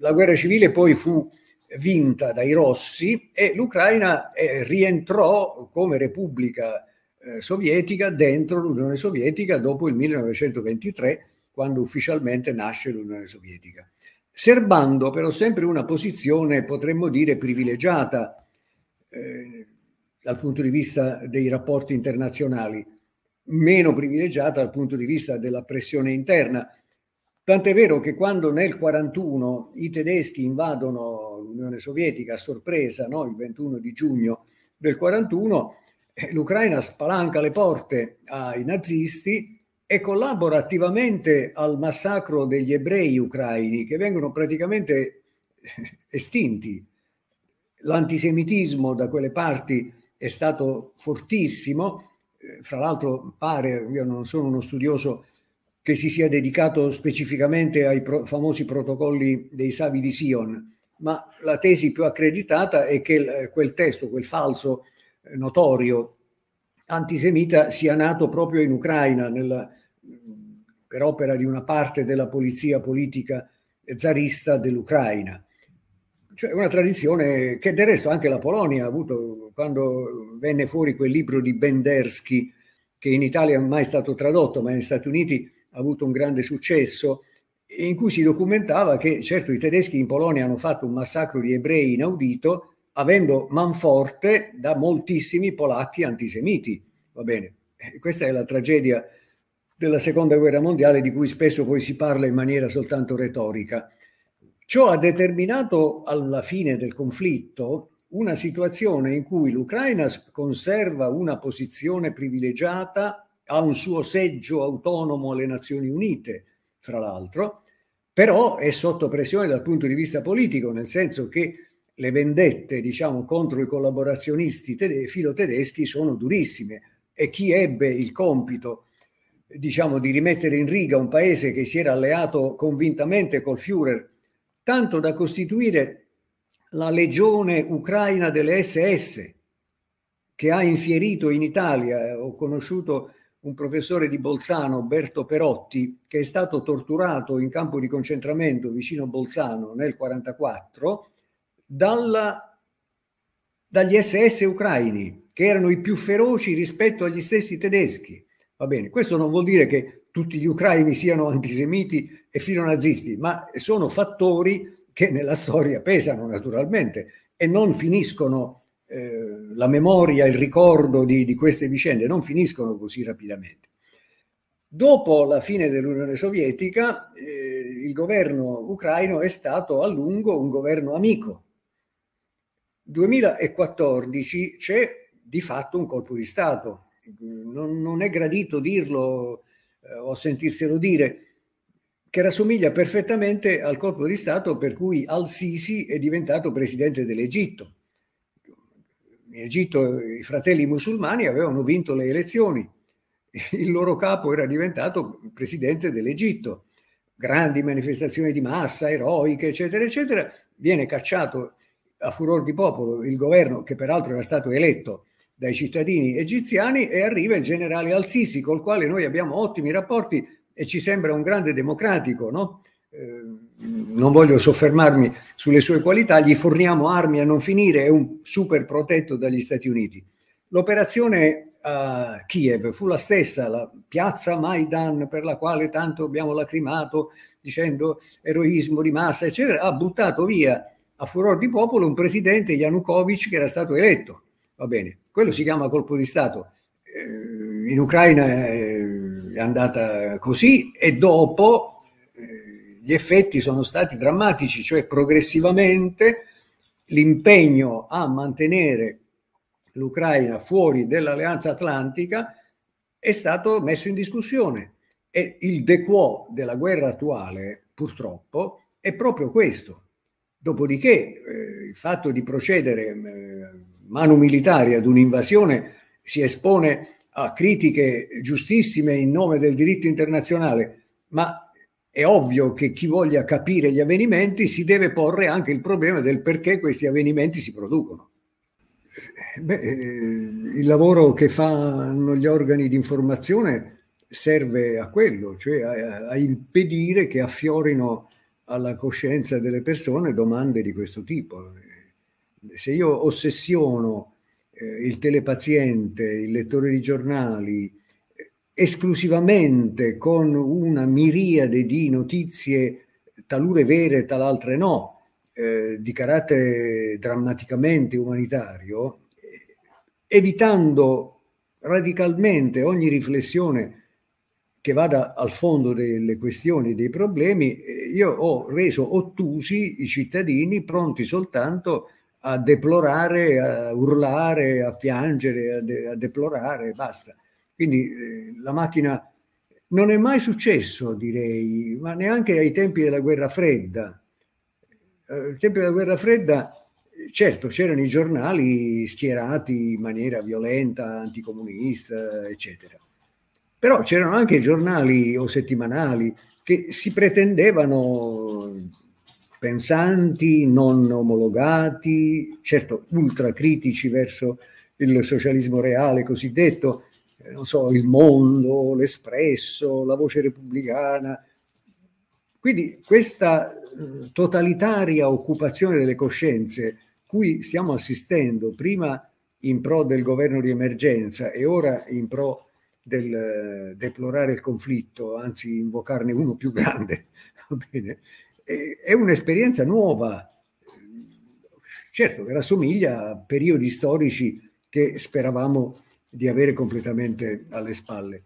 la guerra civile poi fu vinta dai rossi e l'Ucraina eh, rientrò come repubblica eh, sovietica dentro l'Unione Sovietica dopo il 1923, quando ufficialmente nasce l'Unione Sovietica. Serbando però sempre una posizione, potremmo dire, privilegiata eh, dal punto di vista dei rapporti internazionali, meno privilegiata dal punto di vista della pressione interna, Tant'è vero che quando nel 1941 i tedeschi invadono l'Unione Sovietica a sorpresa, no? il 21 di giugno del 1941, eh, l'Ucraina spalanca le porte ai nazisti e collabora attivamente al massacro degli ebrei ucraini che vengono praticamente eh, estinti. L'antisemitismo da quelle parti è stato fortissimo, eh, fra l'altro pare, io non sono uno studioso che si sia dedicato specificamente ai pro famosi protocolli dei Savi di Sion, ma la tesi più accreditata è che quel testo, quel falso eh, notorio antisemita sia nato proprio in Ucraina nella, per opera di una parte della polizia politica zarista dell'Ucraina. Cioè una tradizione che del resto anche la Polonia ha avuto quando venne fuori quel libro di Bendersky che in Italia non è mai stato tradotto, ma negli Stati Uniti avuto un grande successo, in cui si documentava che certo i tedeschi in Polonia hanno fatto un massacro di ebrei inaudito, avendo manforte da moltissimi polacchi antisemiti. Va bene, eh, questa è la tragedia della seconda guerra mondiale di cui spesso poi si parla in maniera soltanto retorica. Ciò ha determinato alla fine del conflitto una situazione in cui l'Ucraina conserva una posizione privilegiata ha un suo seggio autonomo alle Nazioni Unite, fra l'altro, però è sotto pressione dal punto di vista politico, nel senso che le vendette diciamo, contro i collaborazionisti tede- filotedeschi sono durissime e chi ebbe il compito diciamo, di rimettere in riga un paese che si era alleato convintamente col Führer, tanto da costituire la legione ucraina delle SS, che ha infierito in Italia. Ho conosciuto un professore di Bolzano, Berto Perotti, che è stato torturato in campo di concentramento vicino Bolzano nel 1944 dagli SS ucraini, che erano i più feroci rispetto agli stessi tedeschi. Va bene, questo non vuol dire che tutti gli ucraini siano antisemiti e filonazisti, ma sono fattori che nella storia pesano naturalmente e non finiscono eh, la memoria, il ricordo di, di queste vicende non finiscono così rapidamente. Dopo la fine dell'Unione Sovietica, eh, il governo ucraino è stato a lungo un governo amico. 2014 c'è di fatto un colpo di Stato. Non, non è gradito dirlo eh, o sentirselo dire, che rassomiglia perfettamente al colpo di Stato per cui al-Sisi è diventato presidente dell'Egitto in Egitto i fratelli musulmani avevano vinto le elezioni, il loro capo era diventato presidente dell'Egitto, grandi manifestazioni di massa, eroiche, eccetera, eccetera, viene cacciato a furor di popolo il governo che peraltro era stato eletto dai cittadini egiziani e arriva il generale Al-Sisi col quale noi abbiamo ottimi rapporti e ci sembra un grande democratico, no? non voglio soffermarmi sulle sue qualità, gli forniamo armi a non finire, è un super protetto dagli Stati Uniti. L'operazione a eh, Kiev fu la stessa, la piazza Maidan per la quale tanto abbiamo lacrimato dicendo eroismo di massa, eccetera, ha buttato via a furor di popolo un presidente Yanukovych che era stato eletto. Va bene, quello si chiama colpo di Stato. Eh, in Ucraina è andata così e dopo gli effetti sono stati drammatici, cioè progressivamente l'impegno a mantenere l'Ucraina fuori dall'alleanza atlantica è stato messo in discussione e il dequo della guerra attuale purtroppo è proprio questo. Dopodiché eh, il fatto di procedere eh, mano militare ad un'invasione si espone a critiche giustissime in nome del diritto internazionale, ma è ovvio che chi voglia capire gli avvenimenti si deve porre anche il problema del perché questi avvenimenti si producono. Beh, eh, il lavoro che fanno gli organi di informazione serve a quello, cioè a, a impedire che affiorino alla coscienza delle persone domande di questo tipo. Se io ossessiono eh, il telepaziente, il lettore di giornali, esclusivamente con una miriade di notizie, talure vere, talaltre no, eh, di carattere drammaticamente umanitario, eh, evitando radicalmente ogni riflessione che vada al fondo delle questioni, dei problemi, eh, io ho reso ottusi i cittadini pronti soltanto a deplorare, a urlare, a piangere, a, de a deplorare, basta. Quindi eh, la macchina non è mai successo, direi, ma neanche ai tempi della guerra fredda. Eh, ai tempi della guerra fredda, eh, certo, c'erano i giornali schierati in maniera violenta, anticomunista, eccetera. Però c'erano anche giornali o settimanali che si pretendevano pensanti, non omologati, certo ultracritici verso il socialismo reale cosiddetto, non so, il mondo, l'espresso, la voce repubblicana. Quindi questa eh, totalitaria occupazione delle coscienze cui stiamo assistendo prima in pro del governo di emergenza e ora in pro del eh, deplorare il conflitto, anzi invocarne uno più grande, è un'esperienza nuova. Certo che rassomiglia a periodi storici che speravamo di avere completamente alle spalle.